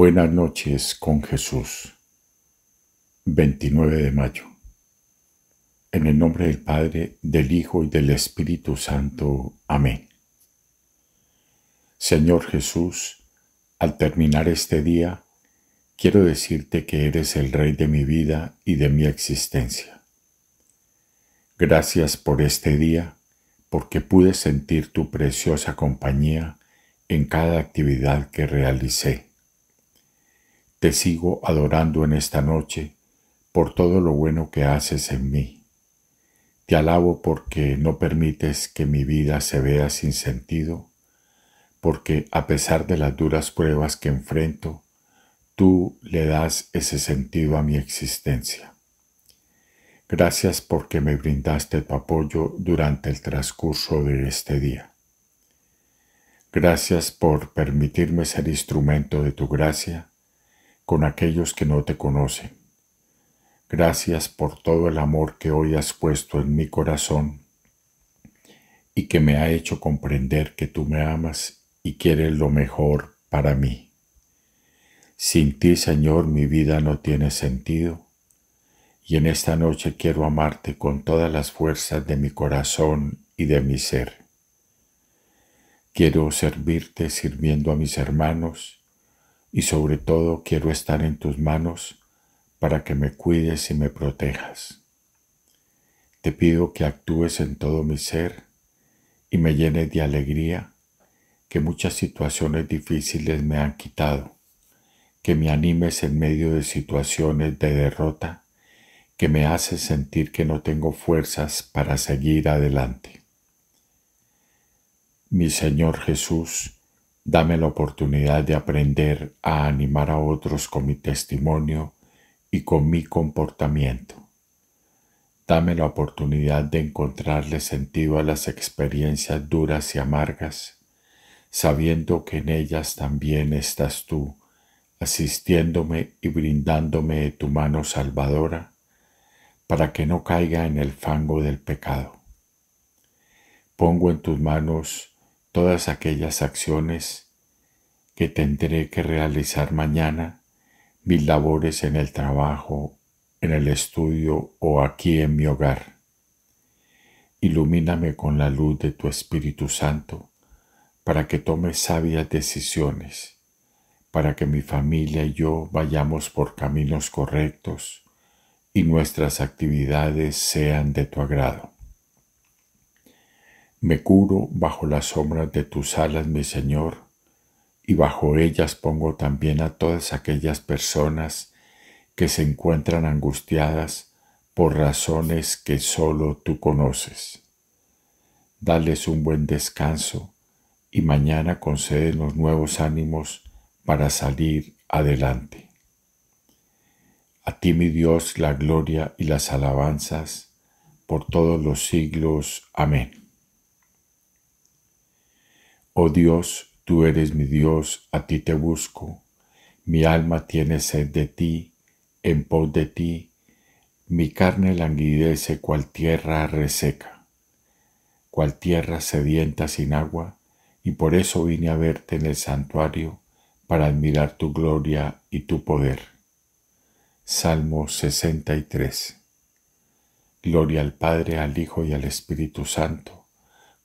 Buenas noches con Jesús. 29 de mayo. En el nombre del Padre, del Hijo y del Espíritu Santo. Amén. Señor Jesús, al terminar este día, quiero decirte que eres el Rey de mi vida y de mi existencia. Gracias por este día, porque pude sentir tu preciosa compañía en cada actividad que realicé te sigo adorando en esta noche por todo lo bueno que haces en mí. Te alabo porque no permites que mi vida se vea sin sentido, porque a pesar de las duras pruebas que enfrento, tú le das ese sentido a mi existencia. Gracias porque me brindaste tu apoyo durante el transcurso de este día. Gracias por permitirme ser instrumento de tu gracia con aquellos que no te conocen. Gracias por todo el amor que hoy has puesto en mi corazón y que me ha hecho comprender que tú me amas y quieres lo mejor para mí. Sin ti, Señor, mi vida no tiene sentido y en esta noche quiero amarte con todas las fuerzas de mi corazón y de mi ser. Quiero servirte sirviendo a mis hermanos, y sobre todo quiero estar en tus manos para que me cuides y me protejas. Te pido que actúes en todo mi ser y me llenes de alegría que muchas situaciones difíciles me han quitado, que me animes en medio de situaciones de derrota, que me haces sentir que no tengo fuerzas para seguir adelante. Mi Señor Jesús, Dame la oportunidad de aprender a animar a otros con mi testimonio y con mi comportamiento. Dame la oportunidad de encontrarle sentido a las experiencias duras y amargas, sabiendo que en ellas también estás tú, asistiéndome y brindándome tu mano salvadora, para que no caiga en el fango del pecado. Pongo en tus manos todas aquellas acciones que tendré que realizar mañana, mis labores en el trabajo, en el estudio o aquí en mi hogar. Ilumíname con la luz de tu Espíritu Santo para que tome sabias decisiones, para que mi familia y yo vayamos por caminos correctos y nuestras actividades sean de tu agrado. Me curo bajo las sombras de tus alas, mi Señor, y bajo ellas pongo también a todas aquellas personas que se encuentran angustiadas por razones que solo tú conoces. Dales un buen descanso y mañana los nuevos ánimos para salir adelante. A ti, mi Dios, la gloria y las alabanzas por todos los siglos. Amén. Oh Dios, tú eres mi Dios, a ti te busco. Mi alma tiene sed de ti, en pos de ti. Mi carne languidece cual tierra reseca, cual tierra sedienta sin agua, y por eso vine a verte en el santuario para admirar tu gloria y tu poder. Salmo 63. Gloria al Padre, al Hijo y al Espíritu Santo